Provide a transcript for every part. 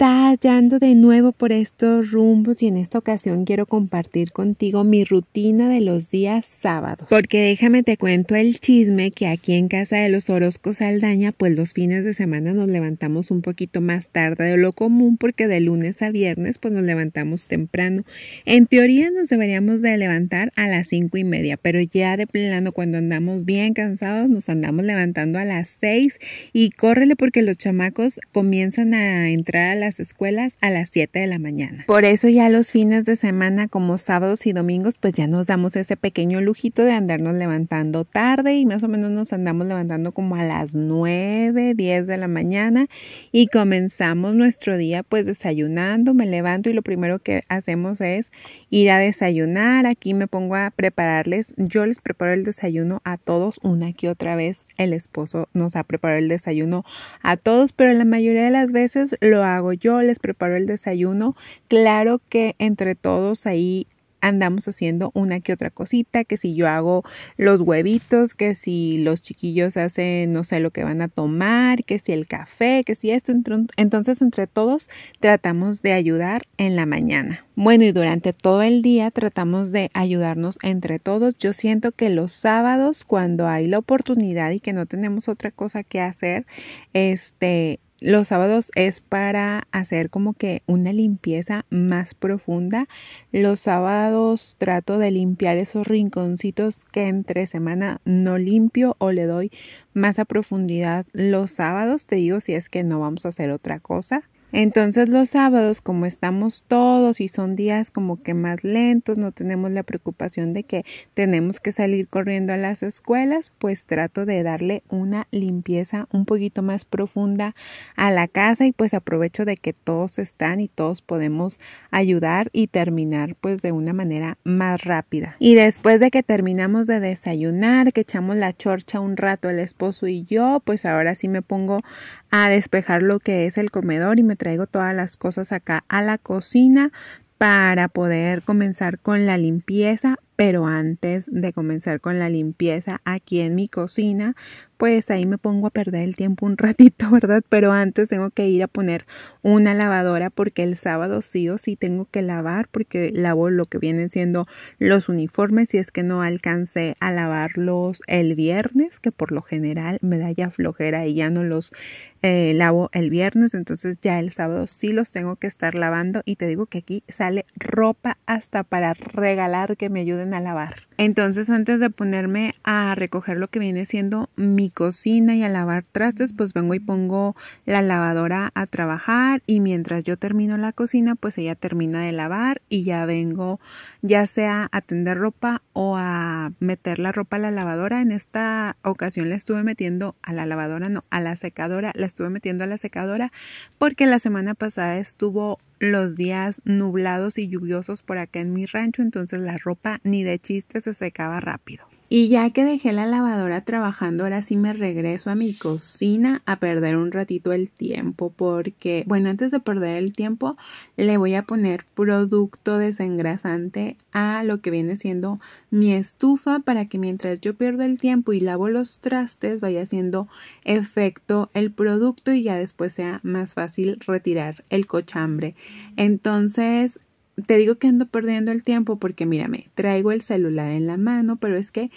está de nuevo por estos rumbos y en esta ocasión quiero compartir contigo mi rutina de los días sábados. Porque déjame te cuento el chisme que aquí en casa de los Orozco Saldaña, pues los fines de semana nos levantamos un poquito más tarde de lo común porque de lunes a viernes pues nos levantamos temprano. En teoría nos deberíamos de levantar a las cinco y media, pero ya de plano cuando andamos bien cansados nos andamos levantando a las seis y córrele porque los chamacos comienzan a entrar a las escuelas a las 7 de la mañana. Por eso ya los fines de semana como sábados y domingos pues ya nos damos ese pequeño lujito de andarnos levantando tarde y más o menos nos andamos levantando como a las 9, 10 de la mañana y comenzamos nuestro día pues desayunando, me levanto y lo primero que hacemos es ir a desayunar, aquí me pongo a prepararles, yo les preparo el desayuno a todos una que otra vez el esposo nos ha preparado el desayuno a todos, pero la mayoría de las veces lo hago yo, les preparo el desayuno. Claro que entre todos ahí andamos haciendo una que otra cosita, que si yo hago los huevitos, que si los chiquillos hacen no sé lo que van a tomar, que si el café, que si esto. Entonces entre todos tratamos de ayudar en la mañana. Bueno, y durante todo el día tratamos de ayudarnos entre todos. Yo siento que los sábados, cuando hay la oportunidad y que no tenemos otra cosa que hacer, este los sábados es para hacer como que una limpieza más profunda. Los sábados trato de limpiar esos rinconcitos que entre semana no limpio o le doy más a profundidad los sábados. Te digo si es que no vamos a hacer otra cosa. Entonces los sábados, como estamos todos y son días como que más lentos, no tenemos la preocupación de que tenemos que salir corriendo a las escuelas, pues trato de darle una limpieza un poquito más profunda a la casa y pues aprovecho de que todos están y todos podemos ayudar y terminar pues de una manera más rápida. Y después de que terminamos de desayunar, que echamos la chorcha un rato el esposo y yo, pues ahora sí me pongo a despejar lo que es el comedor y me traigo todas las cosas acá a la cocina para poder comenzar con la limpieza pero antes de comenzar con la limpieza aquí en mi cocina, pues ahí me pongo a perder el tiempo un ratito, ¿verdad? Pero antes tengo que ir a poner una lavadora porque el sábado sí o sí tengo que lavar porque lavo lo que vienen siendo los uniformes y es que no alcancé a lavarlos el viernes, que por lo general me da ya flojera y ya no los eh, lavo el viernes, entonces ya el sábado sí los tengo que estar lavando y te digo que aquí sale ropa hasta para regalar que me ayuden a lavar. Entonces antes de ponerme a recoger lo que viene siendo mi cocina y a lavar trastes, pues vengo y pongo la lavadora a trabajar y mientras yo termino la cocina, pues ella termina de lavar y ya vengo ya sea a tender ropa o a meter la ropa a la lavadora. En esta ocasión la estuve metiendo a la lavadora, no, a la secadora, la estuve metiendo a la secadora porque la semana pasada estuvo los días nublados y lluviosos por acá en mi rancho, entonces la ropa ni de chiste se secaba rápido. Y ya que dejé la lavadora trabajando, ahora sí me regreso a mi cocina a perder un ratito el tiempo porque, bueno, antes de perder el tiempo, le voy a poner producto desengrasante a lo que viene siendo mi estufa para que mientras yo pierdo el tiempo y lavo los trastes vaya haciendo efecto el producto y ya después sea más fácil retirar el cochambre. Mm. Entonces, te digo que ando perdiendo el tiempo porque mírame, traigo el celular en la mano, pero es que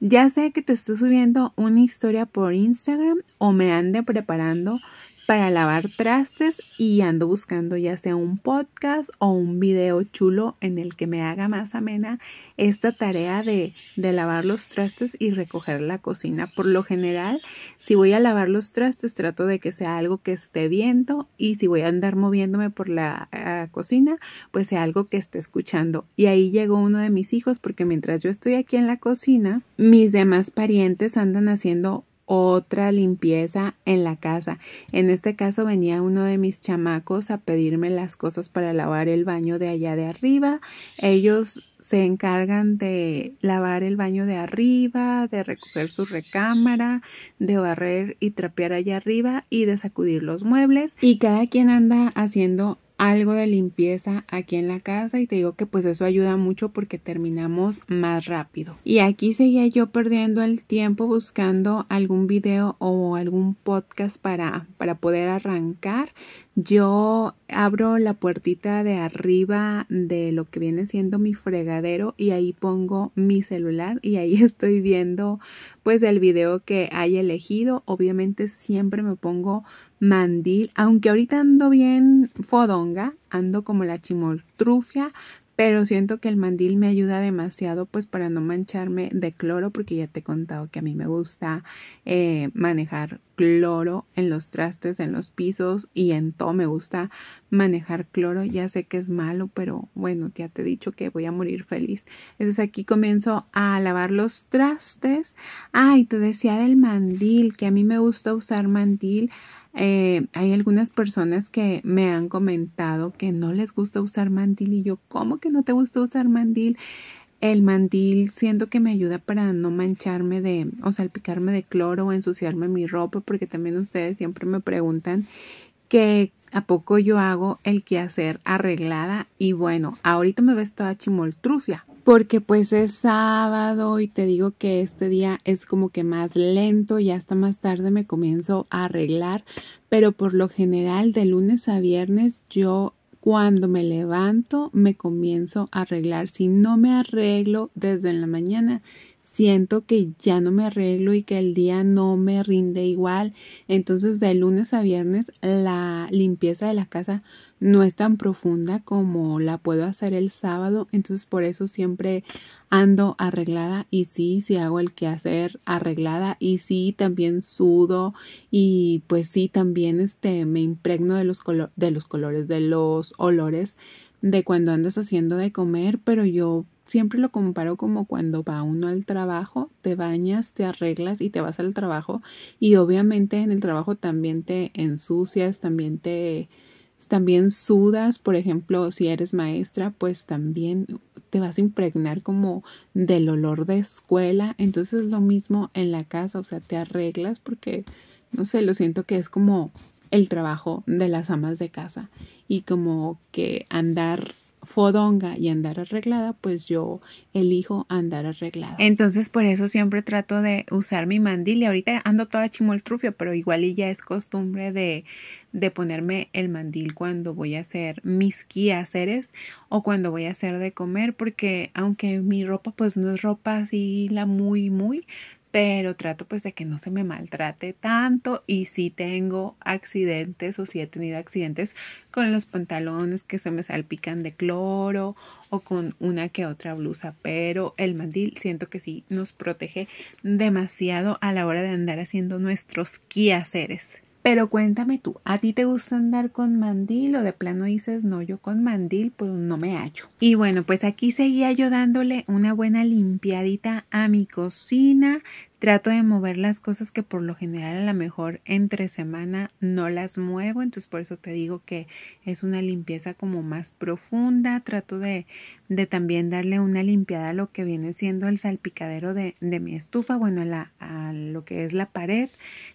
ya sea que te esté subiendo una historia por Instagram o me ande preparando para lavar trastes y ando buscando ya sea un podcast o un video chulo en el que me haga más amena esta tarea de, lavar los trastes y recoger la cocina. Por lo general, si voy a lavar los trastes, trato de que sea algo que esté viendo y si voy a andar moviéndome por la ah, cocina, pues sea algo que esté escuchando. Y ahí llegó uno de mis hijos porque mientras yo estoy aquí en la cocina, mis demás parientes andan haciendo otra limpieza en la casa. En este caso venía uno de mis chamacos a pedirme las cosas para lavar el baño de allá de arriba. Ellos se encargan de lavar el baño de arriba, de recoger su recámara, de barrer y trapear allá arriba y de sacudir los muebles. Y cada quien anda haciendo algo de limpieza aquí en la casa y te digo que pues eso ayuda mucho porque terminamos más rápido. Y aquí seguía yo perdiendo el tiempo buscando algún video o algún podcast para, para poder arrancar yo abro la puertita de arriba de lo que viene siendo mi fregadero y ahí pongo mi celular y ahí estoy viendo pues el video que haya elegido. Obviamente siempre me pongo mandil, aunque ahorita ando bien fodonga, ando como la chimoltrufia, pero siento que el mandil me ayuda demasiado pues para no mancharme de cloro porque ya te he contado que a mí me gusta eh, manejar cloro en los trastes, en los pisos y en todo me gusta manejar cloro. Ya sé que es malo, pero bueno, ya te he dicho que voy a morir feliz. Entonces aquí comienzo a lavar los trastes. Ay, te decía del mandil, que a mí me gusta usar mandil eh, hay algunas personas que me han comentado que no les gusta usar mandil y yo, ¿cómo que no te gusta usar mandil? El mandil siento que me ayuda para no mancharme de o salpicarme de cloro o ensuciarme mi ropa porque también ustedes siempre me preguntan que a poco yo hago el quehacer arreglada y bueno, ahorita me ves toda chimoltrufia porque pues es sábado y te digo que este día es como que más lento y hasta más tarde me comienzo a arreglar, pero por lo general de lunes a viernes yo cuando me levanto me comienzo a arreglar. Si no me arreglo desde la mañana, siento que ya no me arreglo y que el día no me rinde igual. Entonces de lunes a viernes la limpieza de la casa no es tan profunda como la puedo hacer el sábado. Entonces por eso siempre ando arreglada y sí, sí hago el quehacer arreglada y sí también sudo y pues sí también este me impregno de los, de los colores, de los olores de cuando andas haciendo de comer, pero yo siempre lo comparo como cuando va uno al trabajo, te bañas, te arreglas y te vas al trabajo y obviamente en el trabajo también te ensucias, también te también sudas, por ejemplo, si eres maestra, pues también te vas a impregnar como del olor de escuela, entonces es lo mismo en la casa, o sea, te arreglas porque no sé, lo siento que es como el trabajo de las amas de casa y como que andar fodonga y andar arreglada, pues yo elijo andar arreglada. Entonces por eso siempre trato de usar mi mandil y ahorita ando toda chimoltrufia, pero igual y ya es costumbre de, de ponerme el mandil cuando voy a hacer mis quehaceres o cuando voy a hacer de comer, porque aunque mi ropa pues no es ropa así la muy muy, pero trato pues de que no se me maltrate tanto y si tengo accidentes o si he tenido accidentes con los pantalones que se me salpican de cloro o con una que otra blusa, pero el mandil siento que sí nos protege demasiado a la hora de andar haciendo nuestros quehaceres. Pero cuéntame tú, ¿a ti te gusta andar con mandil o de plano dices, no, yo con mandil pues no me hacho. Y bueno, pues aquí seguía yo dándole una buena limpiadita a mi cocina, Trato de mover las cosas que por lo general a lo mejor entre semana no las muevo, entonces por eso te digo que es una limpieza como más profunda. Trato de, de también darle una limpiada a lo que viene siendo el salpicadero de, mi estufa, bueno, la, a lo que es la pared.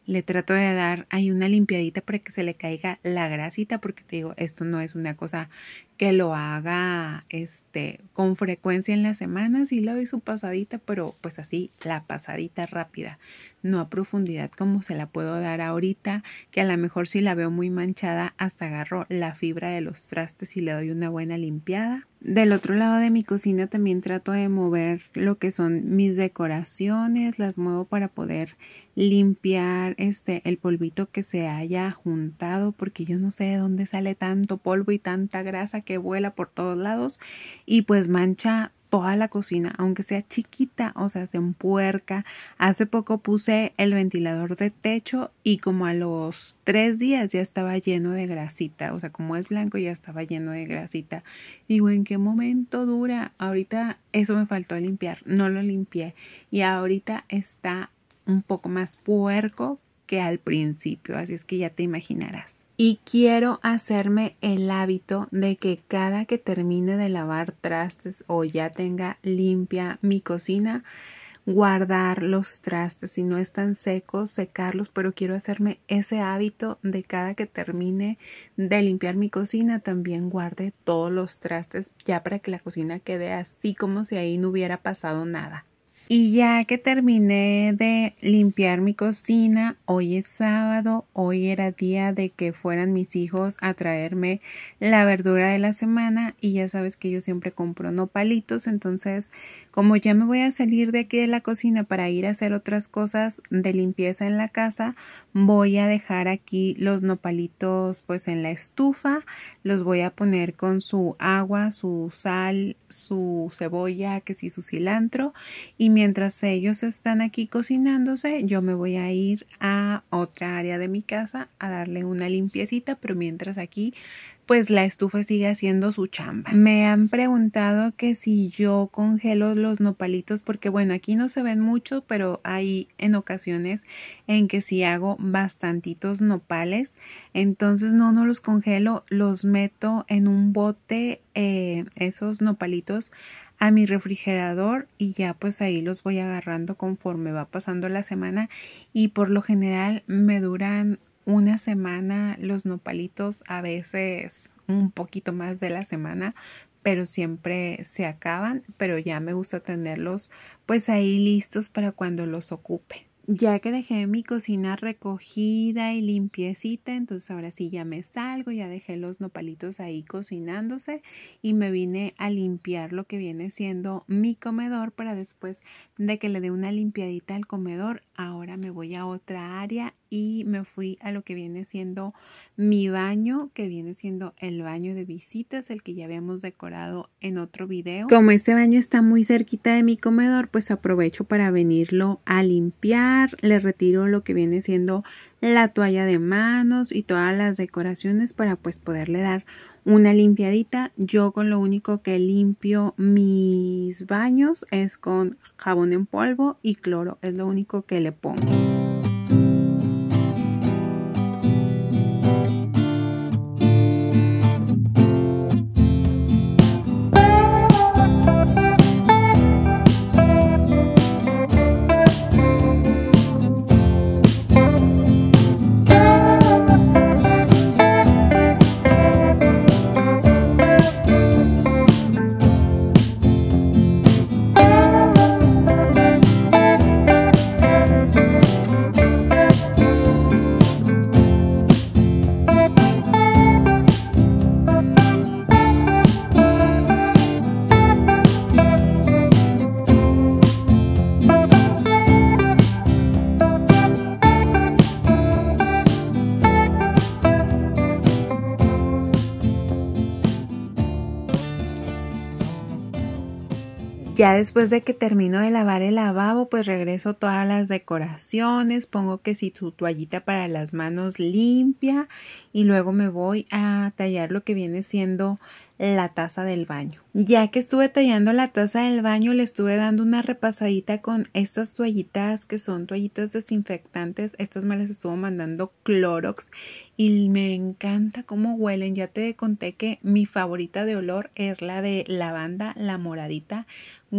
Le trato de dar ahí una limpiadita para que se le caiga la grasita, porque te digo, esto no es una cosa que lo haga este, con frecuencia en las semanas. Sí le doy su pasadita, pero pues así la pasadita rápida, no a profundidad como se la puedo dar ahorita, que a lo mejor si la veo muy manchada hasta agarro la fibra de los trastes y le doy una buena limpiada. Del otro lado de mi cocina también trato de mover lo que son mis decoraciones, las muevo para poder limpiar este el polvito que se haya juntado porque yo no sé de dónde sale tanto polvo y tanta grasa que vuela por todos lados y pues mancha toda la cocina, aunque sea chiquita, o sea, se empuerca. Hace poco puse el ventilador de techo y como a los tres días ya estaba lleno de grasita, o sea, como es blanco ya estaba lleno de grasita. Digo, ¿en qué momento dura? Ahorita eso me faltó limpiar, no lo limpié y ahorita está un poco más puerco que al principio, así es que ya te imaginarás. Y quiero hacerme el hábito de que cada que termine de lavar trastes o ya tenga limpia mi cocina, guardar los trastes. Si no están secos, secarlos, pero quiero hacerme ese hábito de cada que termine de limpiar mi cocina, también guarde todos los trastes ya para que la cocina quede así como si ahí no hubiera pasado nada. Y ya que terminé de limpiar mi cocina, hoy es sábado, hoy era día de que fueran mis hijos a traerme la verdura de la semana y ya sabes que yo siempre compro no palitos, entonces como ya me voy a salir de aquí de la cocina para ir a hacer otras cosas de limpieza en la casa, voy a dejar aquí los nopalitos pues en la estufa, los voy a poner con su agua, su sal, su cebolla, que sí, su cilantro y mientras ellos están aquí cocinándose yo me voy a ir a otra área de mi casa a darle una limpiecita, pero mientras aquí pues la estufa sigue haciendo su chamba. Me han preguntado que si yo congelo los nopalitos, porque bueno, aquí no se ven mucho, pero hay en ocasiones en que si hago bastantitos nopales, entonces no, no los congelo, los meto en un bote, eh, esos nopalitos a mi refrigerador y ya pues ahí los voy agarrando conforme va pasando la semana y por lo general me duran una semana, los nopalitos a veces un poquito más de la semana, pero siempre se acaban, pero ya me gusta tenerlos pues ahí listos para cuando los ocupe. Ya que dejé mi cocina recogida y limpiecita, entonces ahora sí ya me salgo, ya dejé los nopalitos ahí cocinándose y me vine a limpiar lo que viene siendo mi comedor para después de que le dé una limpiadita al comedor, ahora me voy a otra área y me fui a lo que viene siendo mi baño, que viene siendo el baño de visitas, el que ya habíamos decorado en otro video. Como este baño está muy cerquita de mi comedor, pues aprovecho para venirlo a limpiar, le retiro lo que viene siendo la toalla de manos y todas las decoraciones para pues poderle dar una limpiadita. Yo con lo único que limpio mis baños es con jabón en polvo y cloro. Es lo único que le pongo. ya después de que termino de lavar el lavabo, pues regreso todas las decoraciones, pongo que si su toallita para las manos limpia y luego me voy a tallar lo que viene siendo la taza del baño. Ya que estuve tallando la taza del baño, le estuve dando una repasadita con estas toallitas que son toallitas desinfectantes. Estas me las estuvo mandando Clorox y me encanta cómo huelen. Ya te conté que mi favorita de olor es la de lavanda, la moradita,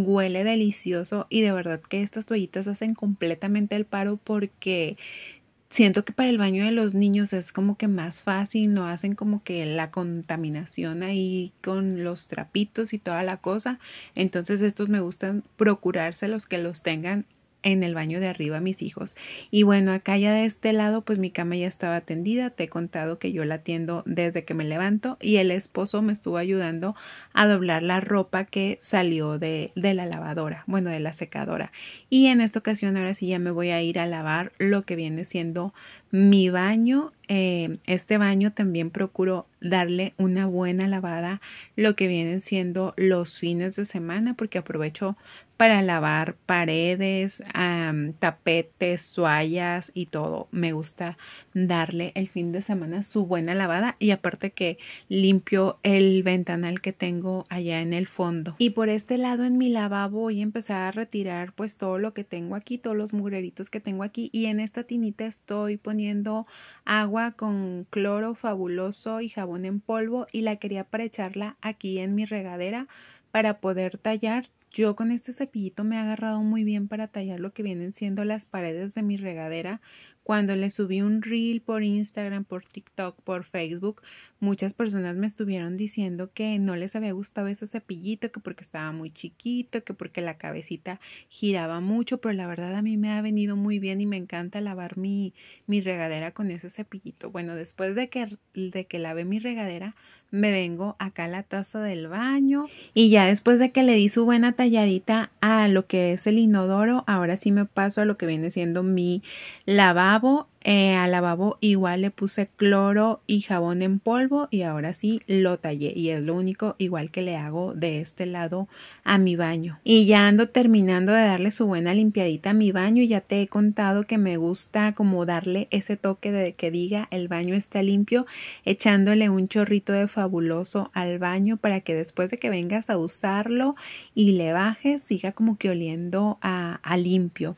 huele delicioso y de verdad que estas toallitas hacen completamente el paro porque siento que para el baño de los niños es como que más fácil, no hacen como que la contaminación ahí con los trapitos y toda la cosa. Entonces estos me gustan procurárselos que los tengan en el baño de arriba mis hijos. Y bueno, acá ya de este lado, pues mi cama ya estaba tendida. Te he contado que yo la tiendo desde que me levanto y el esposo me estuvo ayudando a doblar la ropa que salió de, de la lavadora, bueno, de la secadora. Y en esta ocasión, ahora sí ya me voy a ir a lavar lo que viene siendo mi baño, eh, este baño también procuro darle una buena lavada lo que vienen siendo los fines de semana porque aprovecho para lavar paredes, tapetes, suallas y todo. Me gusta darle el fin de semana su buena lavada y aparte que limpio el ventanal que tengo allá en el fondo. Y por este lado en mi lavabo voy a empezar a retirar pues todo lo que tengo aquí, todos los mugreritos que tengo aquí y en esta tinita estoy poniendo agua con cloro fabuloso y jabón en polvo y la quería para echarla aquí en mi regadera, para poder tallar. Yo con este cepillito me he agarrado muy bien para tallar lo que vienen siendo las paredes de mi regadera. Cuando le subí un reel por Instagram, por TikTok, por Facebook, muchas personas me estuvieron diciendo que no les había gustado ese cepillito, que porque estaba muy chiquito, que porque la cabecita giraba mucho, pero la verdad a mí me ha venido muy bien y me encanta lavar mi, mi regadera con ese cepillito. Bueno, después de que, de que lavé mi regadera, me vengo acá a la taza del baño y ya después de que le di su buena talladita a lo que es el inodoro, ahora sí me paso a lo que viene siendo mi lavabo eh, al lavabo igual le puse cloro y jabón en polvo y ahora sí lo tallé y es lo único igual que le hago de este lado a mi baño. Y ya ando terminando de darle su buena limpiadita a mi baño y ya te he contado que me gusta como darle ese toque de que diga el baño está limpio echándole un chorrito de fabuloso al baño para que después de que vengas a usarlo y le bajes siga como que oliendo a limpio.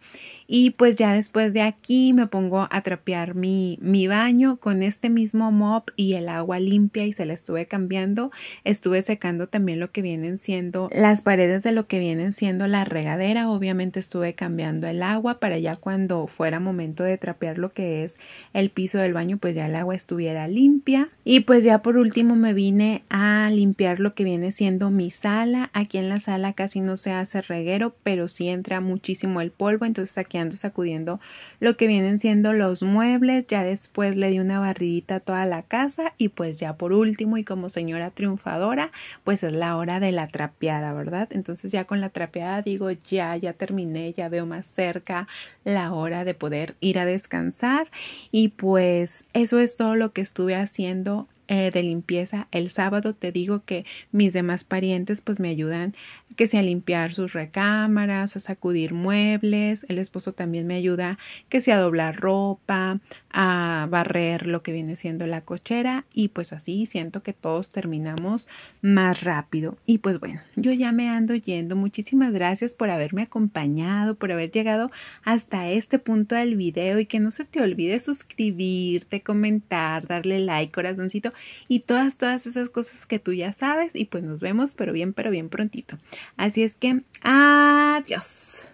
Y pues ya después de aquí me pongo a trapear mi, mi baño con este mismo mop y el agua limpia y se la estuve cambiando. Estuve secando también lo que vienen siendo las paredes de lo que vienen siendo la regadera. Obviamente estuve cambiando el agua para ya cuando fuera momento de trapear lo que es el piso del baño, pues ya el agua estuviera limpia. Y pues ya por último me vine a limpiar lo que viene siendo mi sala. Aquí en la sala casi no se hace reguero, pero sí entra muchísimo el polvo. Entonces aquí sacudiendo lo que vienen siendo los muebles, ya después le di una barridita a toda la casa y pues ya por último y como señora triunfadora, pues es la hora de la trapeada, ¿verdad? Entonces ya con la trapeada digo, ya, ya terminé, ya veo más cerca la hora de poder ir a descansar y pues eso es todo lo que estuve haciendo eh, de limpieza. El sábado te digo que mis demás parientes pues me ayudan que sea a limpiar sus recámaras, a sacudir muebles. El esposo también me ayuda que sea a doblar ropa, a barrer lo que viene siendo la cochera y pues así siento que todos terminamos más rápido. Y pues bueno, yo ya me ando yendo. Muchísimas gracias por haberme acompañado, por haber llegado hasta este punto del video y que no se te olvide suscribirte, comentar, darle like, corazoncito y todas, todas esas cosas que tú ya sabes. Y pues nos vemos, pero bien, pero bien prontito. Así es que, adiós.